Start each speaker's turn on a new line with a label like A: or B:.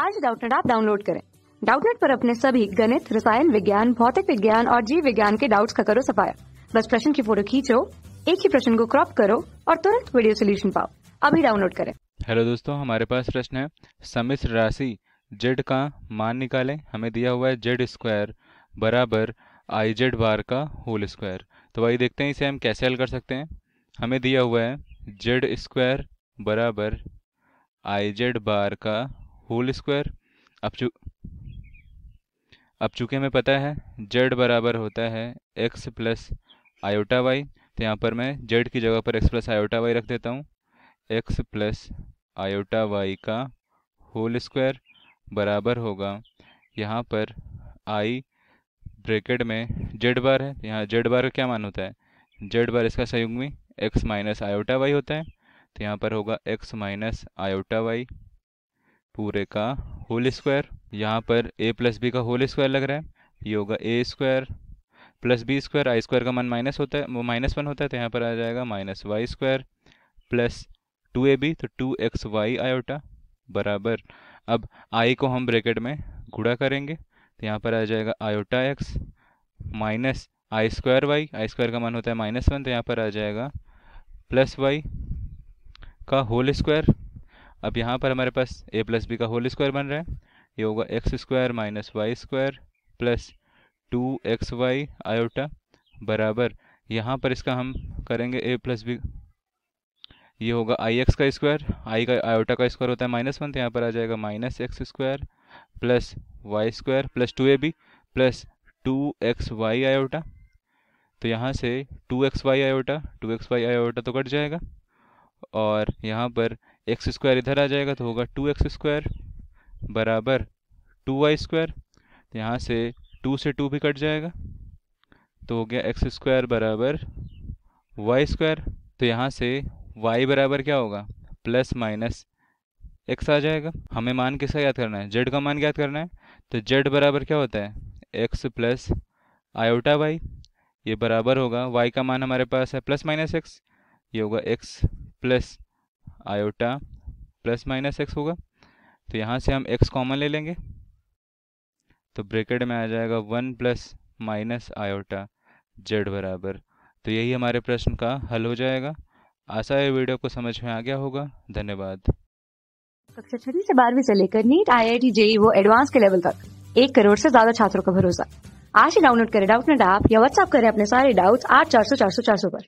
A: आज डाउटनेट आप डाउनलोड करें डाउटनेट पर अपने सभी गणित रसायन विज्ञान भौतिक विज्ञान और जीव विज्ञान के डाउट्स का करो सफाया बस प्रश्न की फोटो खींचो एक ही प्रश्न को क्रॉप करो और तुरंत वीडियो सोल्यूशन पाओ अभी डाउनलोड करें
B: हेलो दोस्तों हमारे पास प्रश्न है समिश्र राशि जेड का मान निकालें हमें दिया हुआ है जेड स्क्वायर बराबर आई जेड बार का होल स्क्वायर तो वही देखते हैं इसे हम कैसे हल कर सकते हैं हमें दिया हुआ है जेड स्क्वायर बराबर आई जेड बार का होल स्क्वायर अब चू अब चूँकि हमें पता है जेड बराबर होता है एक्स प्लस आयोटा वाई तो यहाँ पर मैं जेड की जगह पर एक्स प्लस आयोटा वाई रख देता हूँ एक्स प्लस आयोटा वाई का होल स्क्वायर बराबर होगा यहाँ पर आई ब्रैकेट में जेड बार है तो यहाँ जेड बार का क्या मान होता है जेड बार इसका सहयोग में एक्स माइनस आयोटा वाई होता है तो यहाँ पर होगा एक्स माइनस आयोटा वाई पूरे का होल स्क्वायर यहाँ पर ए प्लस बी का होल स्क्वायर लग रहा है ये होगा A square plus B square I square का मन माइनस होता है वो माइनस वन होता है तो यहाँ पर आ जाएगा minus Y square plus two A B तो टू एक्स वाई आयोटा बराबर अब आई को हम ब्रैकेट में गुड़ा करेंगे तो यहाँ पर आ जाएगा iota X minus I square Y I square का मन होता है माइनस वन तो यहाँ पर आ जाएगा प्लस वाई का होल स्क्वायर अब यहाँ पर हमारे पास ए प्लस बी का होल स्क्वायर बन रहा है ये होगा X square minus Y square plus two X Y iota बराबर यहाँ पर इसका हम करेंगे ए प्लस बी ये होगा आई एक्स का स्क्वायर आई का आयोटा का स्क्वायर होता है माइनस वन तो यहाँ पर आ जाएगा minus X square plus Y square plus two A B plus two X Y iota तो यहाँ से two X Y iota two X Y iota तो कट जाएगा और यहाँ पर एक्स स्क्वायर इधर आ जाएगा तो होगा टू एक्स स्क्वायर बराबर टू वाई स्क्वायर तो यहाँ से टू से टू भी कट जाएगा तो हो गया एक्स स्क्वायर बराबर वाई स्क्वायर तो यहाँ से वाई बराबर क्या होगा प्लस माइनस एक्स आ जाएगा हमें मान किसका याद करना है जेड का मान याद करना है तो जेड बराबर क्या होता है एक्स प्लस आयोटा वाई ये बराबर होगा वाई का मान हमारे पास है प्लस माइनस एक्स ये होगा X plus iota plus minus X होगा तो यहाँ से हम एक्स कॉमन ले लेंगे तो ब्रेकेट में आ जाएगा one plus minus iota Z बराबर तो यही हमारे प्रश्न का हल हो जाएगा आशा है वीडियो को समझ में आ गया होगा धन्यवाद
A: कक्षा छठी से बारहवीं से लेकर NEET I I T JEE वो एडवांस के लेवल तक एक करोड़ से ज्यादा छात्रों का भरोसा आज ही डाउनलोड करें डाउट नेट ऐप या व्हाट्सएप करें अपने सारे डाउट्स आठ चार सौ चार सौ चार सौ पर